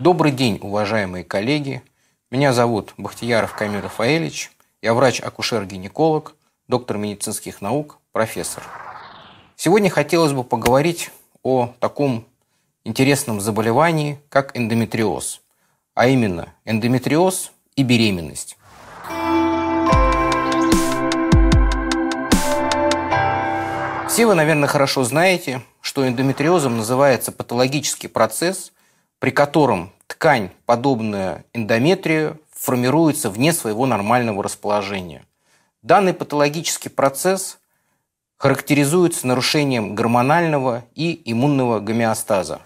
Добрый день, уважаемые коллеги. Меня зовут Бахтияров Камир Рафаэльевич. Я врач-акушер-гинеколог, доктор медицинских наук, профессор. Сегодня хотелось бы поговорить о таком интересном заболевании, как эндометриоз, а именно эндометриоз и беременность. Все вы, наверное, хорошо знаете, что эндометриозом называется патологический процесс – при котором ткань, подобная эндометрию, формируется вне своего нормального расположения. Данный патологический процесс характеризуется нарушением гормонального и иммунного гомеостаза.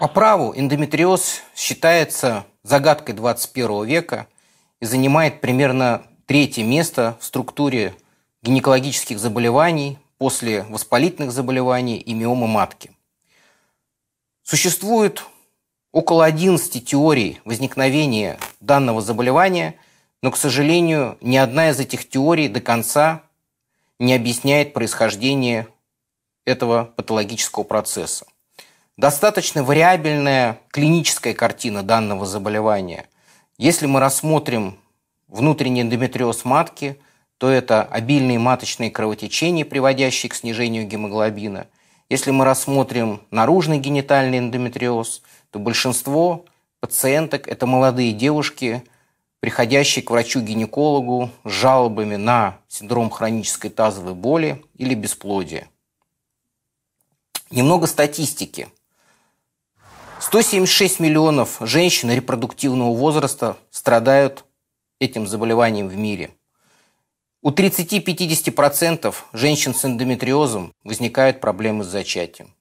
По праву эндометриоз считается загадкой 21 века и занимает примерно третье место в структуре гинекологических заболеваний после воспалительных заболеваний и миомы матки. Существует около 11 теорий возникновения данного заболевания, но, к сожалению, ни одна из этих теорий до конца не объясняет происхождение этого патологического процесса. Достаточно вариабельная клиническая картина данного заболевания. Если мы рассмотрим внутренний эндометриоз матки, то это обильные маточные кровотечения, приводящие к снижению гемоглобина. Если мы рассмотрим наружный генитальный эндометриоз – то большинство пациенток – это молодые девушки, приходящие к врачу-гинекологу с жалобами на синдром хронической тазовой боли или бесплодия. Немного статистики. 176 миллионов женщин репродуктивного возраста страдают этим заболеванием в мире. У 30-50% женщин с эндометриозом возникают проблемы с зачатием.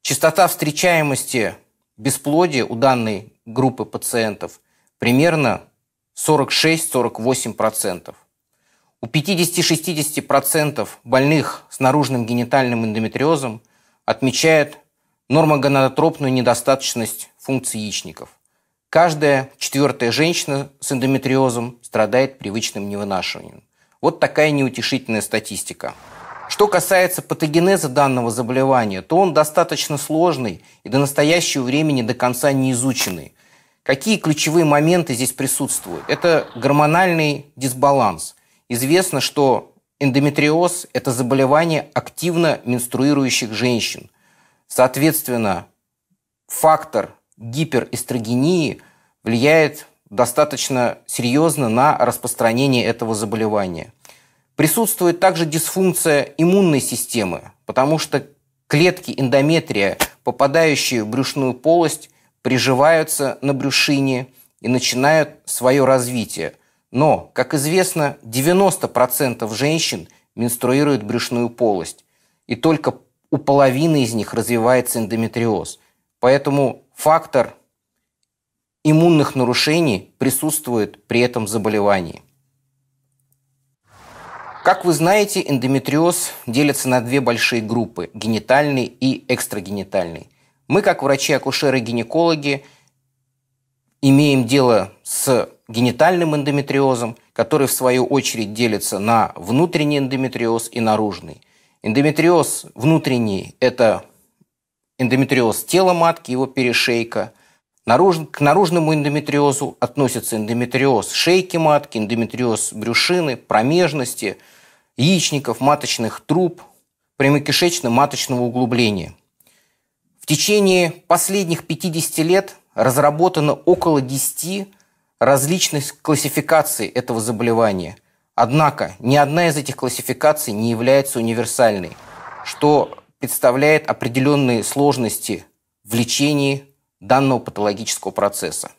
Частота встречаемости бесплодие у данной группы пациентов примерно 46-48%. У 50-60% больных с наружным генитальным эндометриозом отмечают нормогонадотропную недостаточность функций яичников. Каждая четвертая женщина с эндометриозом страдает привычным невынашиванием. Вот такая неутешительная статистика. Что касается патогенеза данного заболевания, то он достаточно сложный и до настоящего времени до конца не изученный. Какие ключевые моменты здесь присутствуют? Это гормональный дисбаланс. Известно, что эндометриоз – это заболевание активно менструирующих женщин. Соответственно, фактор гиперэстрогении влияет достаточно серьезно на распространение этого заболевания – Присутствует также дисфункция иммунной системы, потому что клетки эндометрия, попадающие в брюшную полость, приживаются на брюшине и начинают свое развитие. Но, как известно, 90% женщин менструируют брюшную полость, и только у половины из них развивается эндометриоз. Поэтому фактор иммунных нарушений присутствует при этом заболевании. Как вы знаете, эндометриоз делится на две большие группы – генитальный и экстрагенитальный. Мы, как врачи-акушеры-гинекологи, имеем дело с генитальным эндометриозом, который, в свою очередь, делится на внутренний эндометриоз и наружный. Эндометриоз внутренний – это эндометриоз тела матки, его перешейка – к наружному эндометриозу относятся эндометриоз шейки матки, эндометриоз брюшины, промежности, яичников, маточных труб, прямокишечно-маточного углубления. В течение последних 50 лет разработано около 10 различных классификаций этого заболевания. Однако ни одна из этих классификаций не является универсальной, что представляет определенные сложности в лечении данного патологического процесса.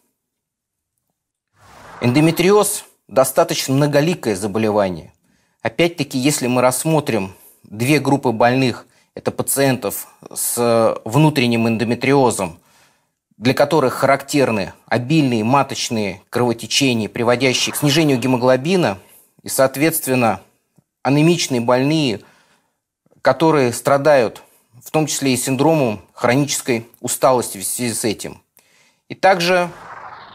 Эндометриоз – достаточно многоликое заболевание. Опять-таки, если мы рассмотрим две группы больных, это пациентов с внутренним эндометриозом, для которых характерны обильные маточные кровотечения, приводящие к снижению гемоглобина, и, соответственно, анемичные больные, которые страдают в том числе и синдрому хронической усталости в связи с этим. И также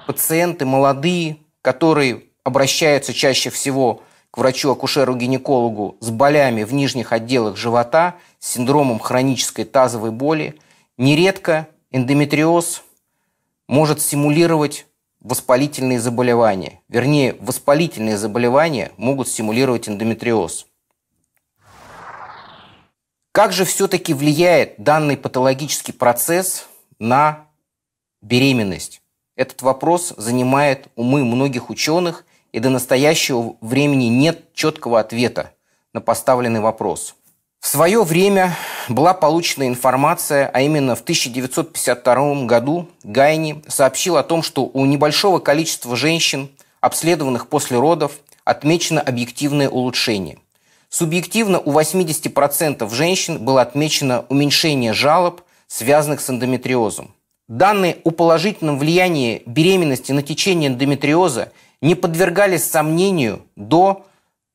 пациенты молодые, которые обращаются чаще всего к врачу-акушеру-гинекологу с болями в нижних отделах живота, с синдромом хронической тазовой боли, нередко эндометриоз может стимулировать воспалительные заболевания. Вернее, воспалительные заболевания могут стимулировать эндометриоз. Как же все-таки влияет данный патологический процесс на беременность? Этот вопрос занимает умы многих ученых, и до настоящего времени нет четкого ответа на поставленный вопрос. В свое время была получена информация, а именно в 1952 году Гайни сообщил о том, что у небольшого количества женщин, обследованных после родов, отмечено объективное улучшение – Субъективно у 80% женщин было отмечено уменьшение жалоб, связанных с эндометриозом. Данные о положительном влиянии беременности на течение эндометриоза не подвергались сомнению до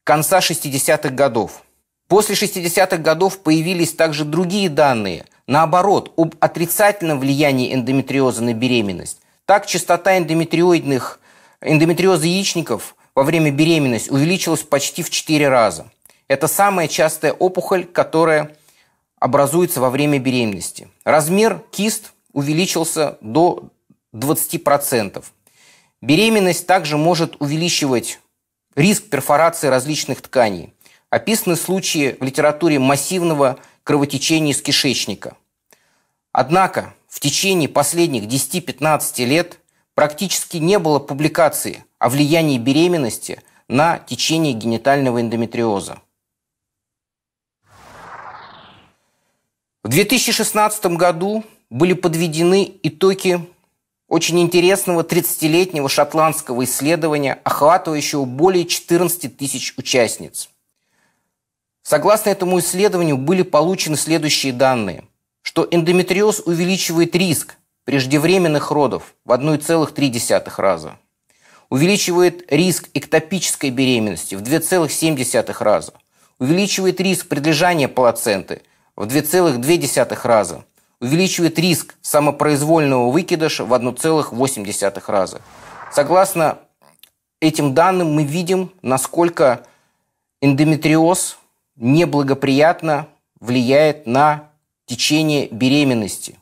конца 60-х годов. После 60-х годов появились также другие данные, наоборот, об отрицательном влиянии эндометриоза на беременность. Так, частота эндометриоидных эндометриоза яичников во время беременности увеличилась почти в 4 раза – это самая частая опухоль, которая образуется во время беременности. Размер кист увеличился до 20%. Беременность также может увеличивать риск перфорации различных тканей. Описаны случаи в литературе массивного кровотечения из кишечника. Однако в течение последних 10-15 лет практически не было публикации о влиянии беременности на течение генитального эндометриоза. В 2016 году были подведены итоги очень интересного 30-летнего шотландского исследования, охватывающего более 14 тысяч участниц. Согласно этому исследованию были получены следующие данные, что эндометриоз увеличивает риск преждевременных родов в 1,3 раза, увеличивает риск эктопической беременности в 2,7 раза, увеличивает риск предлежания плаценты – в 2,2 раза, увеличивает риск самопроизвольного выкидыша в 1,8 раза. Согласно этим данным мы видим, насколько эндометриоз неблагоприятно влияет на течение беременности.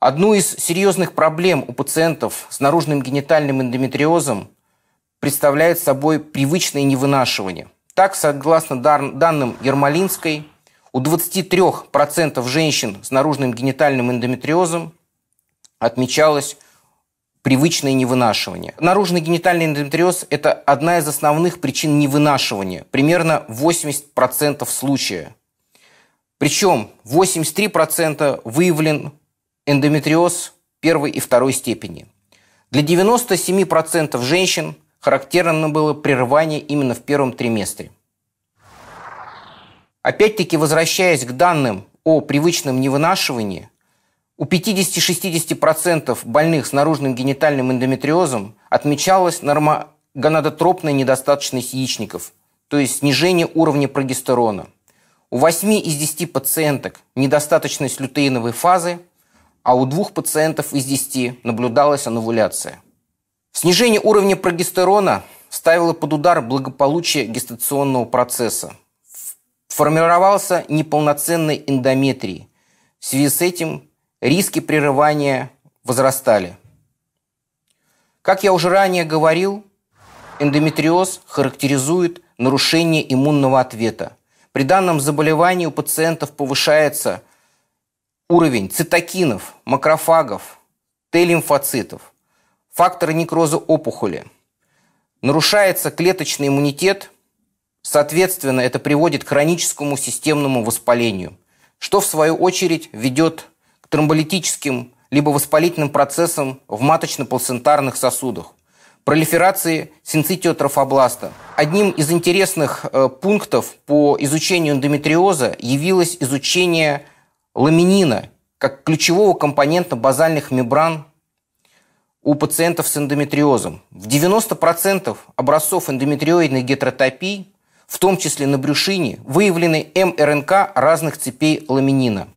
Одну из серьезных проблем у пациентов с наружным генитальным эндометриозом представляет собой привычное невынашивание. Так, согласно данным Ермолинской, у 23% женщин с наружным генитальным эндометриозом отмечалось привычное невынашивание. Наружный генитальный эндометриоз – это одна из основных причин невынашивания, примерно 80% случая. Причем 83% выявлен эндометриоз первой и второй степени. Для 97% женщин характерно было прерывание именно в первом триместре. Опять-таки, возвращаясь к данным о привычном невынашивании, у 50-60% больных с наружным генитальным эндометриозом отмечалась норма гонадотропная недостаточность яичников, то есть снижение уровня прогестерона. У 8 из 10 пациенток недостаточность лютеиновой фазы, а у двух пациентов из 10 наблюдалась аннуляция. Снижение уровня прогестерона ставило под удар благополучие гестационного процесса. Формировался неполноценный эндометрий. В связи с этим риски прерывания возрастали. Как я уже ранее говорил, эндометриоз характеризует нарушение иммунного ответа. При данном заболевании у пациентов повышается уровень цитокинов, макрофагов, Т-лимфоцитов факторы некроза опухоли. Нарушается клеточный иммунитет, соответственно, это приводит к хроническому системному воспалению, что в свою очередь ведет к тромболитическим либо воспалительным процессам в маточно-плацентарных сосудах, пролиферации синцитиотрофобласта. Одним из интересных э, пунктов по изучению эндометриоза явилось изучение ламинина как ключевого компонента базальных мембран у пациентов с эндометриозом. В 90% образцов эндометриоидной гетеротопии, в том числе на брюшине, выявлены МРНК разных цепей ламинина.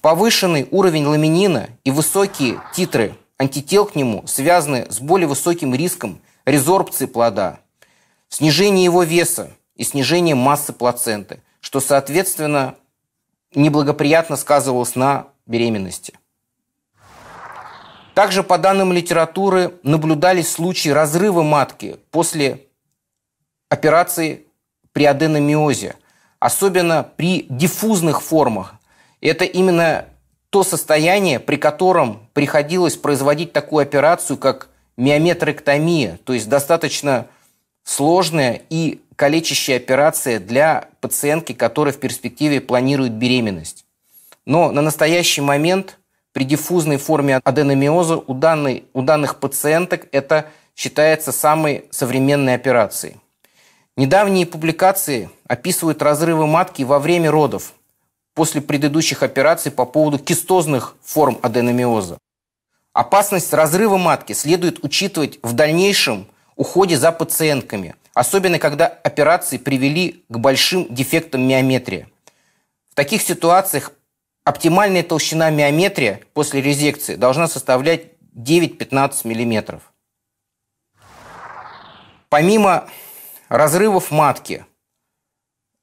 Повышенный уровень ламинина и высокие титры антител к нему связаны с более высоким риском резорбции плода, снижение его веса и снижение массы плаценты, что, соответственно, неблагоприятно сказывалось на беременности. Также, по данным литературы, наблюдались случаи разрыва матки после операции при аденомиозе, особенно при диффузных формах. Это именно то состояние, при котором приходилось производить такую операцию, как миометрэктомия, то есть достаточно сложная и калечащая операция для пациентки, которая в перспективе планирует беременность. Но на настоящий момент при диффузной форме аденомиоза у, данной, у данных пациенток это считается самой современной операцией. Недавние публикации описывают разрывы матки во время родов после предыдущих операций по поводу кистозных форм аденомиоза. Опасность разрыва матки следует учитывать в дальнейшем уходе за пациентками, особенно когда операции привели к большим дефектам миометрии. В таких ситуациях Оптимальная толщина миометрия после резекции должна составлять 9-15 мм. Помимо разрывов матки,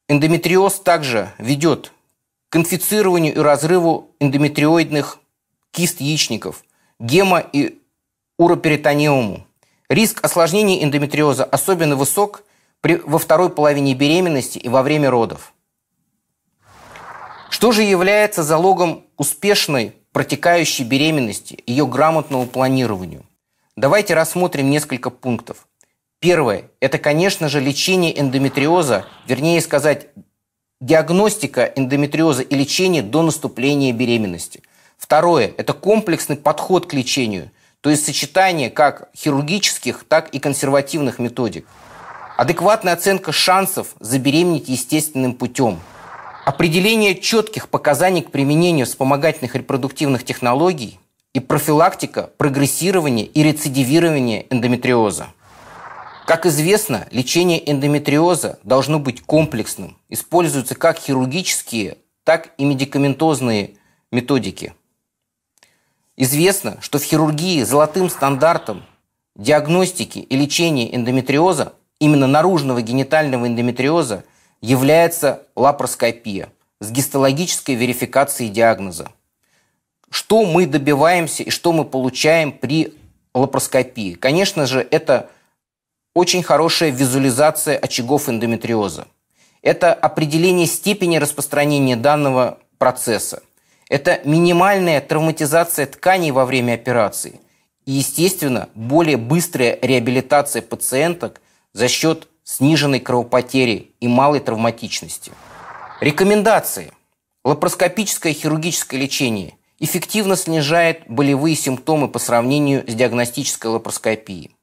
эндометриоз также ведет к инфицированию и разрыву эндометриоидных кист яичников, гема и уроперитониуму. Риск осложнений эндометриоза особенно высок при, во второй половине беременности и во время родов. Что же является залогом успешной протекающей беременности, ее грамотному планированию? Давайте рассмотрим несколько пунктов. Первое – это, конечно же, лечение эндометриоза, вернее сказать, диагностика эндометриоза и лечение до наступления беременности. Второе – это комплексный подход к лечению, то есть сочетание как хирургических, так и консервативных методик. Адекватная оценка шансов забеременеть естественным путем – Определение четких показаний к применению вспомогательных репродуктивных технологий и профилактика прогрессирования и рецидивирования эндометриоза. Как известно, лечение эндометриоза должно быть комплексным. Используются как хирургические, так и медикаментозные методики. Известно, что в хирургии золотым стандартом диагностики и лечения эндометриоза, именно наружного генитального эндометриоза – является лапароскопия с гистологической верификацией диагноза. Что мы добиваемся и что мы получаем при лапароскопии? Конечно же, это очень хорошая визуализация очагов эндометриоза. Это определение степени распространения данного процесса. Это минимальная травматизация тканей во время операции. И, естественно, более быстрая реабилитация пациенток за счет сниженной кровопотери и малой травматичности. Рекомендации. Лапароскопическое хирургическое лечение эффективно снижает болевые симптомы по сравнению с диагностической лапароскопией.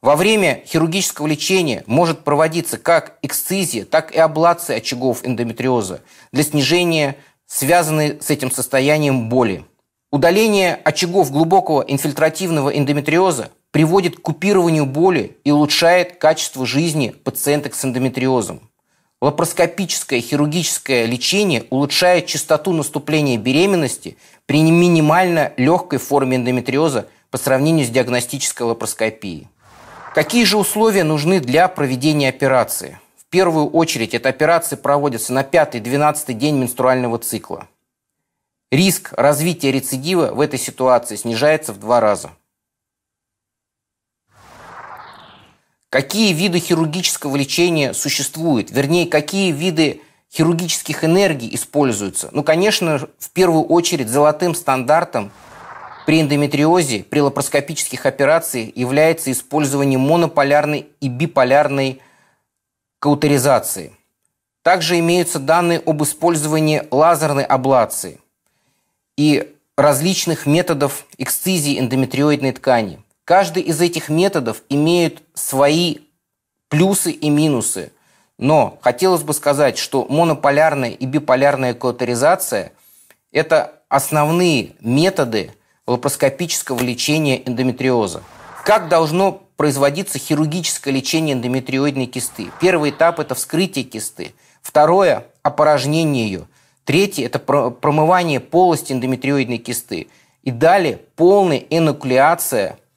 Во время хирургического лечения может проводиться как эксцизия, так и аблация очагов эндометриоза для снижения связанной с этим состоянием боли. Удаление очагов глубокого инфильтративного эндометриоза приводит к купированию боли и улучшает качество жизни пациенток с эндометриозом. Лапароскопическое хирургическое лечение улучшает частоту наступления беременности при минимально легкой форме эндометриоза по сравнению с диагностической лапароскопией. Какие же условия нужны для проведения операции? В первую очередь, эта операция проводится на 5-12 день менструального цикла. Риск развития рецидива в этой ситуации снижается в два раза. Какие виды хирургического лечения существуют? Вернее, какие виды хирургических энергий используются? Ну, конечно, в первую очередь золотым стандартом при эндометриозе, при лапароскопических операциях является использование монополярной и биполярной каутеризации. Также имеются данные об использовании лазерной аблации и различных методов эксцизии эндометриоидной ткани – Каждый из этих методов имеет свои плюсы и минусы. Но хотелось бы сказать, что монополярная и биполярная каутеризация – это основные методы лапароскопического лечения эндометриоза. Как должно производиться хирургическое лечение эндометриоидной кисты? Первый этап – это вскрытие кисты. Второе – опорожнение ее. Третье – это промывание полости эндометриоидной кисты. И далее полная энуклеация –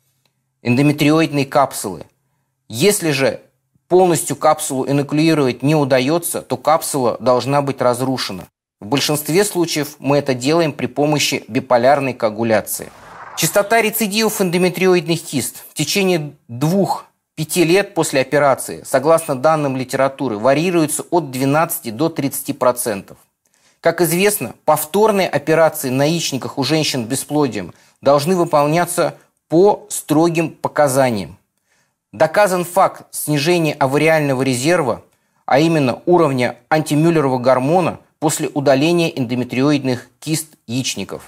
эндометриоидные капсулы. Если же полностью капсулу инуклеировать не удается, то капсула должна быть разрушена. В большинстве случаев мы это делаем при помощи биполярной коагуляции. Частота рецидивов эндометриоидных кист в течение двух 5 лет после операции, согласно данным литературы, варьируется от 12 до 30%. процентов. Как известно, повторные операции на яичниках у женщин бесплодием должны выполняться по строгим показаниям. Доказан факт снижения авариального резерва, а именно уровня антимюллерового гормона после удаления эндометриоидных кист яичников.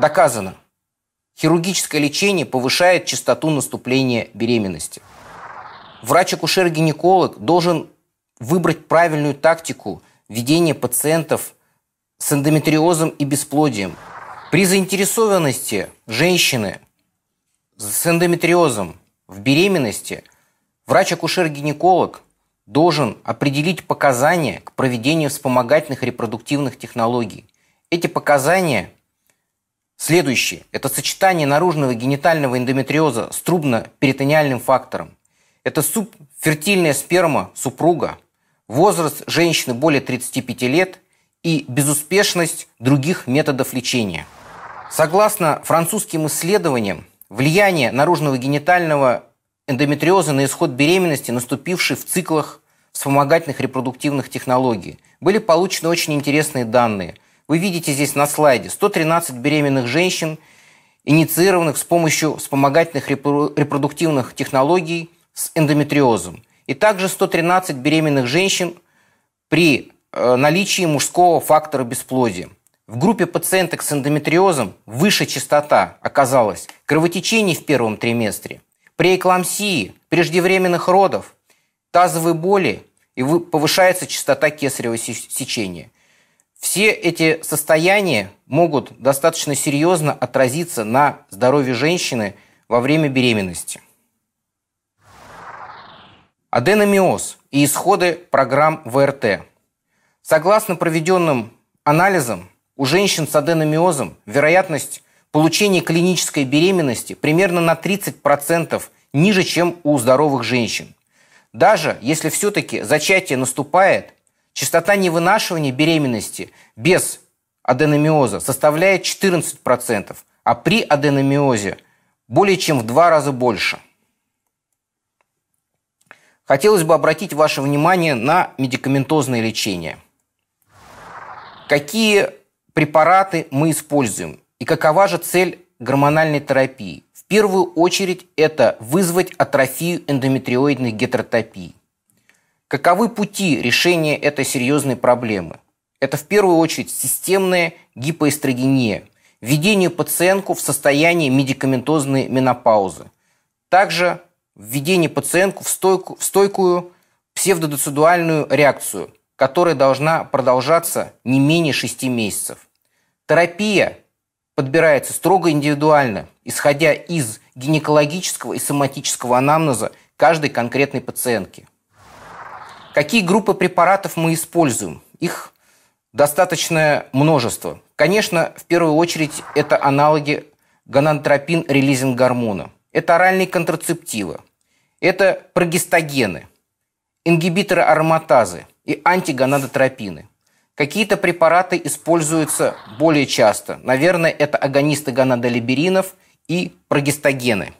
Доказано. Хирургическое лечение повышает частоту наступления беременности. Врач-акушер-гинеколог должен выбрать правильную тактику ведения пациентов с эндометриозом и бесплодием. При заинтересованности женщины с эндометриозом в беременности врач-акушер-гинеколог должен определить показания к проведению вспомогательных репродуктивных технологий. Эти показания следующие. Это сочетание наружного генитального эндометриоза с трубно-перитониальным фактором. Это субфертильная сперма супруга, возраст женщины более 35 лет и безуспешность других методов лечения. Согласно французским исследованиям, влияние наружного генитального эндометриоза на исход беременности, наступивший в циклах вспомогательных репродуктивных технологий. Были получены очень интересные данные. Вы видите здесь на слайде 113 беременных женщин, инициированных с помощью вспомогательных репродуктивных технологий с эндометриозом. И также 113 беременных женщин при э, наличии мужского фактора бесплодия. В группе пациенток с эндометриозом выше частота оказалась кровотечений в первом триместре, преэклампсии, преждевременных родов, тазовой боли и повышается частота кесарево сечения. Все эти состояния могут достаточно серьезно отразиться на здоровье женщины во время беременности. Аденомиоз и исходы программ ВРТ. Согласно проведенным анализам, у женщин с аденомиозом вероятность получения клинической беременности примерно на 30% ниже, чем у здоровых женщин. Даже если все-таки зачатие наступает, частота невынашивания беременности без аденомиоза составляет 14%, а при аденомиозе более чем в два раза больше. Хотелось бы обратить ваше внимание на медикаментозное лечение. Какие препараты мы используем и какова же цель гормональной терапии? В первую очередь это вызвать атрофию эндометриоидной гетеротопии. Каковы пути решения этой серьезной проблемы? Это в первую очередь системная гипоэстрогения, введение пациентку в состояние медикаментозной менопаузы. Также введение пациентку в, стойку, в стойкую псевдодецидуальную реакцию, которая должна продолжаться не менее 6 месяцев. Терапия подбирается строго индивидуально, исходя из гинекологического и соматического анамнеза каждой конкретной пациентки. Какие группы препаратов мы используем? Их достаточное множество. Конечно, в первую очередь это аналоги гонадотропин-релизинг-гормона. Это оральные контрацептивы. Это прогестогены, ингибиторы ароматазы и антигонадотропины – Какие-то препараты используются более часто. Наверное, это агонисты гонадолиберинов и прогестогены.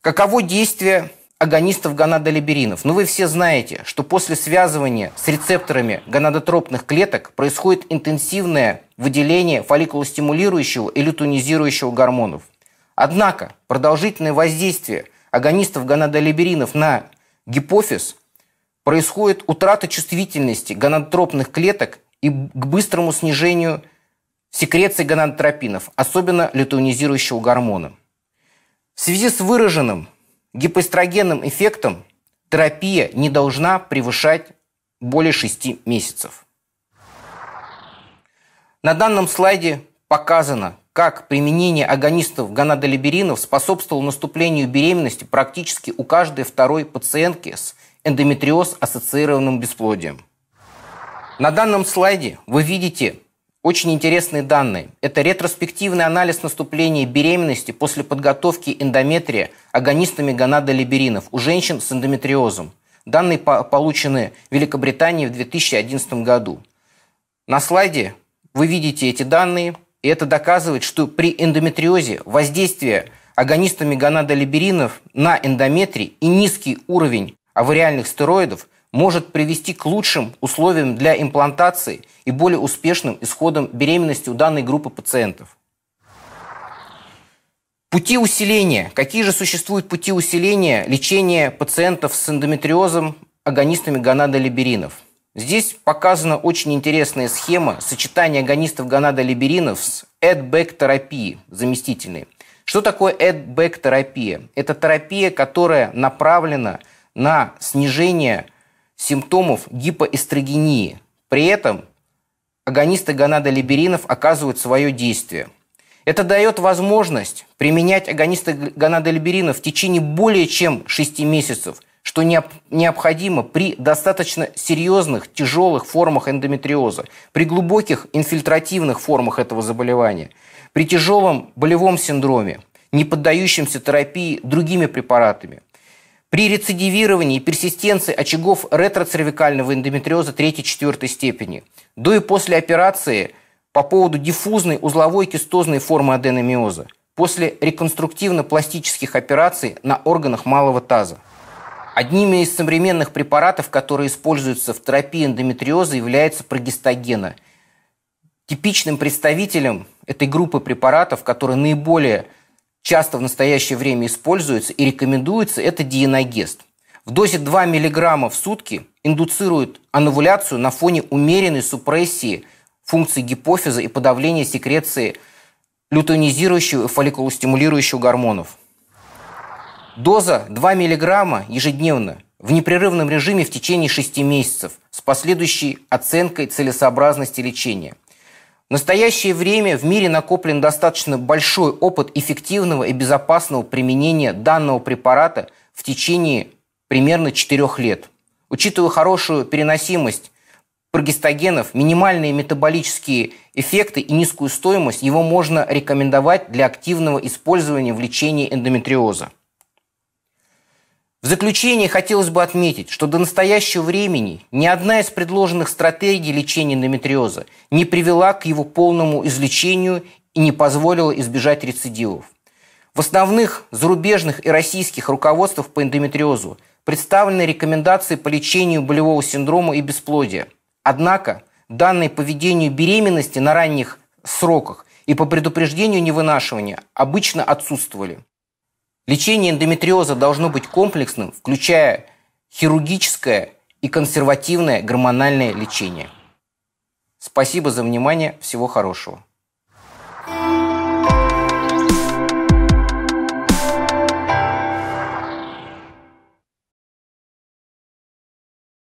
Каково действие агонистов гонадолиберинов? Ну, вы все знаете, что после связывания с рецепторами гонадотропных клеток происходит интенсивное выделение фолликулостимулирующего или тонизирующего гормонов. Однако продолжительное воздействие агонистов гонадолиберинов на гипофиз происходит утрата чувствительности гонадотропных клеток и к быстрому снижению секреции гонадотропинов, особенно лютонизирующего гормона. В связи с выраженным гипоэстрогенным эффектом терапия не должна превышать более 6 месяцев. На данном слайде показано, как применение агонистов гонадолиберинов способствовало наступлению беременности практически у каждой второй пациентки с эндометриоз ассоциированным бесплодием. На данном слайде вы видите очень интересные данные. Это ретроспективный анализ наступления беременности после подготовки эндометрия агонистами гонадолиберинов у женщин с эндометриозом. Данные получены в Великобритании в 2011 году. На слайде вы видите эти данные, и это доказывает, что при эндометриозе воздействие агонистами гонадолиберинов на эндометрий и низкий уровень авариальных стероидов может привести к лучшим условиям для имплантации и более успешным исходам беременности у данной группы пациентов. Пути усиления. Какие же существуют пути усиления лечения пациентов с эндометриозом агонистами гонадолиберинов? Здесь показана очень интересная схема сочетания агонистов гонадолиберинов с эдбэк-терапией заместительной. Что такое эдбэк-терапия? Это терапия, которая направлена – на снижение симптомов гипоэстрогении. При этом агонисты гонадолиберинов оказывают свое действие. Это дает возможность применять агонисты гонадолиберинов в течение более чем 6 месяцев, что необходимо при достаточно серьезных, тяжелых формах эндометриоза, при глубоких инфильтративных формах этого заболевания, при тяжелом болевом синдроме, не поддающемся терапии другими препаратами – при рецидивировании и персистенции очагов ретроцервикального эндометриоза 3-4 степени до и после операции по поводу диффузной узловой кистозной формы аденомиоза, после реконструктивно-пластических операций на органах малого таза. Одними из современных препаратов, которые используются в терапии эндометриоза, является прогестогена. Типичным представителем этой группы препаратов, который наиболее часто в настоящее время используется и рекомендуется, это диеногест. В дозе 2 мг в сутки индуцирует аннуляцию на фоне умеренной супрессии функций гипофиза и подавления секреции лютонизирующего и фолликулостимулирующего гормонов. Доза 2 мг ежедневно в непрерывном режиме в течение 6 месяцев с последующей оценкой целесообразности лечения. В настоящее время в мире накоплен достаточно большой опыт эффективного и безопасного применения данного препарата в течение примерно 4 лет. Учитывая хорошую переносимость прогестогенов, минимальные метаболические эффекты и низкую стоимость, его можно рекомендовать для активного использования в лечении эндометриоза. В заключение хотелось бы отметить, что до настоящего времени ни одна из предложенных стратегий лечения эндометриоза не привела к его полному излечению и не позволила избежать рецидивов. В основных зарубежных и российских руководствах по эндометриозу представлены рекомендации по лечению болевого синдрома и бесплодия. Однако данные по ведению беременности на ранних сроках и по предупреждению невынашивания обычно отсутствовали. Лечение эндометриоза должно быть комплексным, включая хирургическое и консервативное гормональное лечение. Спасибо за внимание. Всего хорошего.